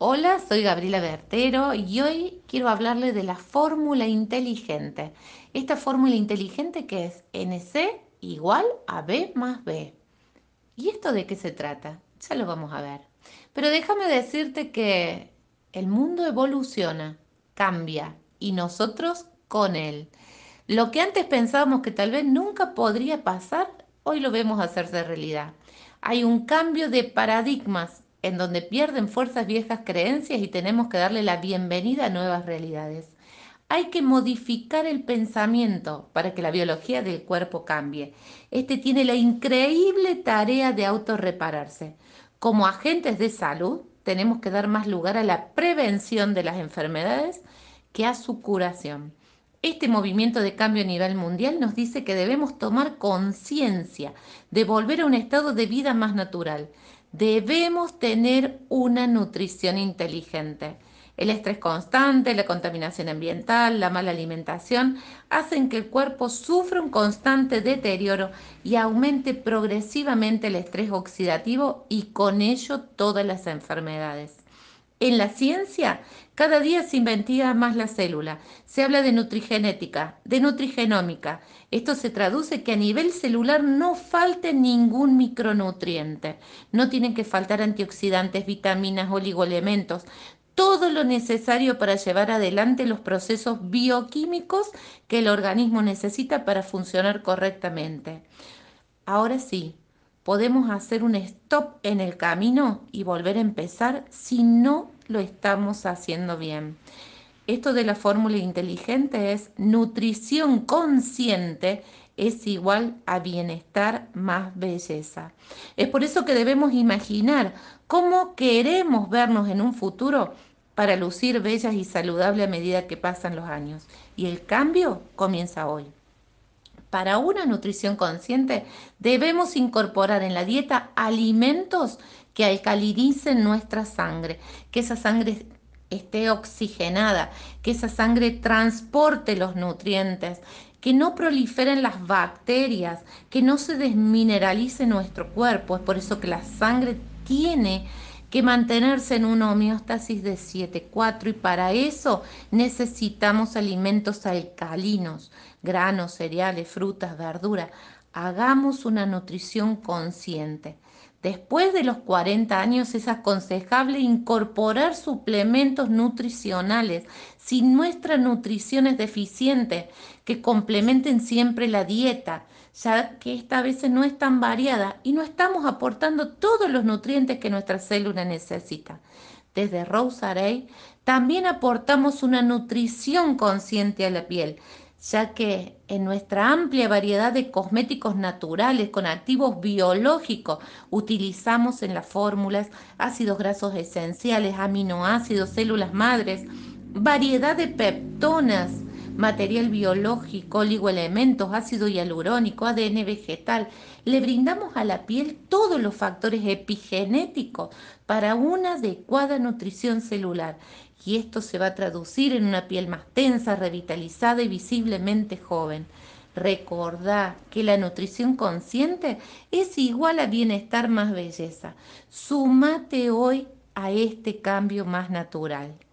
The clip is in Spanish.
Hola, soy Gabriela Bertero y hoy quiero hablarle de la fórmula inteligente. Esta fórmula inteligente que es NC igual a B más B. ¿Y esto de qué se trata? Ya lo vamos a ver. Pero déjame decirte que el mundo evoluciona, cambia y nosotros con él. Lo que antes pensábamos que tal vez nunca podría pasar, hoy lo vemos hacerse realidad. Hay un cambio de paradigmas en donde pierden fuerzas viejas creencias y tenemos que darle la bienvenida a nuevas realidades. Hay que modificar el pensamiento para que la biología del cuerpo cambie. Este tiene la increíble tarea de autorrepararse. Como agentes de salud, tenemos que dar más lugar a la prevención de las enfermedades que a su curación. Este movimiento de cambio a nivel mundial nos dice que debemos tomar conciencia de volver a un estado de vida más natural. Debemos tener una nutrición inteligente. El estrés constante, la contaminación ambiental, la mala alimentación hacen que el cuerpo sufra un constante deterioro y aumente progresivamente el estrés oxidativo y con ello todas las enfermedades. En la ciencia, cada día se inventía más la célula. Se habla de nutrigenética, de nutrigenómica. Esto se traduce que a nivel celular no falte ningún micronutriente. No tienen que faltar antioxidantes, vitaminas, oligoelementos todo lo necesario para llevar adelante los procesos bioquímicos que el organismo necesita para funcionar correctamente. Ahora sí, podemos hacer un stop en el camino y volver a empezar si no lo estamos haciendo bien. Esto de la fórmula inteligente es nutrición consciente es igual a bienestar más belleza. Es por eso que debemos imaginar cómo queremos vernos en un futuro para lucir bellas y saludables a medida que pasan los años. Y el cambio comienza hoy. Para una nutrición consciente debemos incorporar en la dieta alimentos que alcalinicen nuestra sangre, que esa sangre esté oxigenada, que esa sangre transporte los nutrientes, que no proliferen las bacterias, que no se desmineralice nuestro cuerpo. Es por eso que la sangre tiene que mantenerse en una homeostasis de 7,4 y para eso necesitamos alimentos alcalinos, granos, cereales, frutas, verduras. Hagamos una nutrición consciente. Después de los 40 años es aconsejable incorporar suplementos nutricionales si nuestra nutrición es deficiente, que complementen siempre la dieta, ya que esta a veces no es tan variada y no estamos aportando todos los nutrientes que nuestra célula necesita. Desde Rosarey también aportamos una nutrición consciente a la piel ya que en nuestra amplia variedad de cosméticos naturales con activos biológicos utilizamos en las fórmulas ácidos grasos esenciales, aminoácidos, células madres, variedad de peptonas material biológico, oligoelementos, ácido hialurónico, ADN vegetal. Le brindamos a la piel todos los factores epigenéticos para una adecuada nutrición celular. Y esto se va a traducir en una piel más tensa, revitalizada y visiblemente joven. Recordá que la nutrición consciente es igual a bienestar más belleza. Sumate hoy a este cambio más natural.